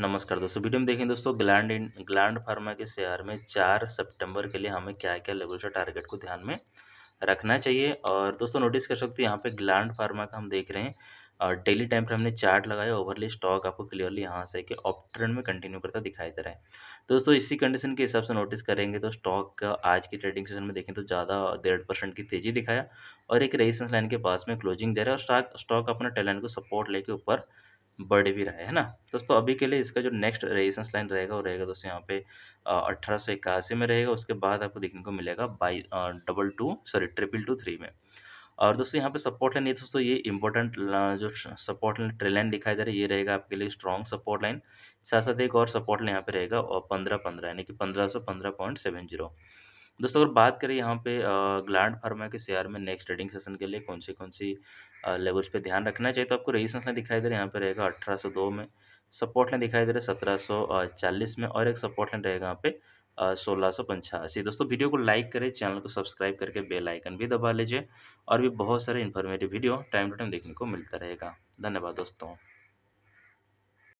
नमस्कार दोस्तों वीडियो में देखें दोस्तों ग्लैंड इन ग्लैंड फार्मा के शेयर में चार सितंबर के लिए हमें क्या क्या लेवरेज टारगेट को ध्यान में रखना चाहिए और दोस्तों नोटिस कर सकते हैं यहाँ पे ग्लैंड फार्मा का हम देख रहे हैं और डेली टाइम पर हमने चार्ट लगाया ओवरली स्टॉक आपको क्लियरली यहाँ से कि अप ट्रेंड में कंटिन्यू करता दिखाई दे रहा है दोस्तों इसी कंडीशन के हिसाब से नोटिस करेंगे तो स्टॉक का आज की ट्रेडिंग सेशन में देखें तो ज़्यादा डेढ़ परसेंट की तेज़ी दिखाया और एक रेजिस्टेंस लाइन के पास में क्लोजिंग दे रहा है और स्टॉक स्टॉक अपना टेलन को सपोर्ट लेके ऊपर बढ़ भी रहा है है ना दोस्तों अभी के लिए इसका जो नेक्स्ट रेजिस्टेंस लाइन रहेगा वो रहेगा दोस्तों यहाँ पे अट्ठारह इक्यासी में रहेगा उसके बाद आपको देखने को मिलेगा buy double two sorry triple two three में और दोस्तों यहाँ पे सपोर्ट लाइन ये दोस्तों ये इंपॉर्टेंट जो सपोर्ट लाइन ट्रेल लाइन दिखाई दे रहा है ये रहेगा आपके लिए स्ट्रॉन्ग सपोर्ट लाइन साथ साथ एक और सपोर्ट लाइन यहाँ पे रहेगा और पंद्रह पंद्रह यानी कि पंद्रह सौ पंद्रह पॉइंट सेवन जीरो दोस्तों अगर बात करें यहाँ पे ग्लैंड फार्मा के शेयर में नेक्स्ट ट्रेडिंग सेशन के लिए कौन सी कौन सी लेवल्स पे ध्यान रखना चाहिए तो आपको रेजिस्टेंस ने दिखाई दे रहा है यहाँ पे रहेगा अठारह में सपोर्ट लाइन दिखाई दे रहा है सत्रह में और एक सपोर्ट लाइन रहेगा यहाँ पे सोलह सौ पंचासी दोस्तों वीडियो को लाइक करें चैनल को सब्सक्राइब करके बेल आइकन भी दबा लीजिए और भी बहुत सारे informative video time to time देखने को मिलता रहेगा धन्यवाद दोस्तों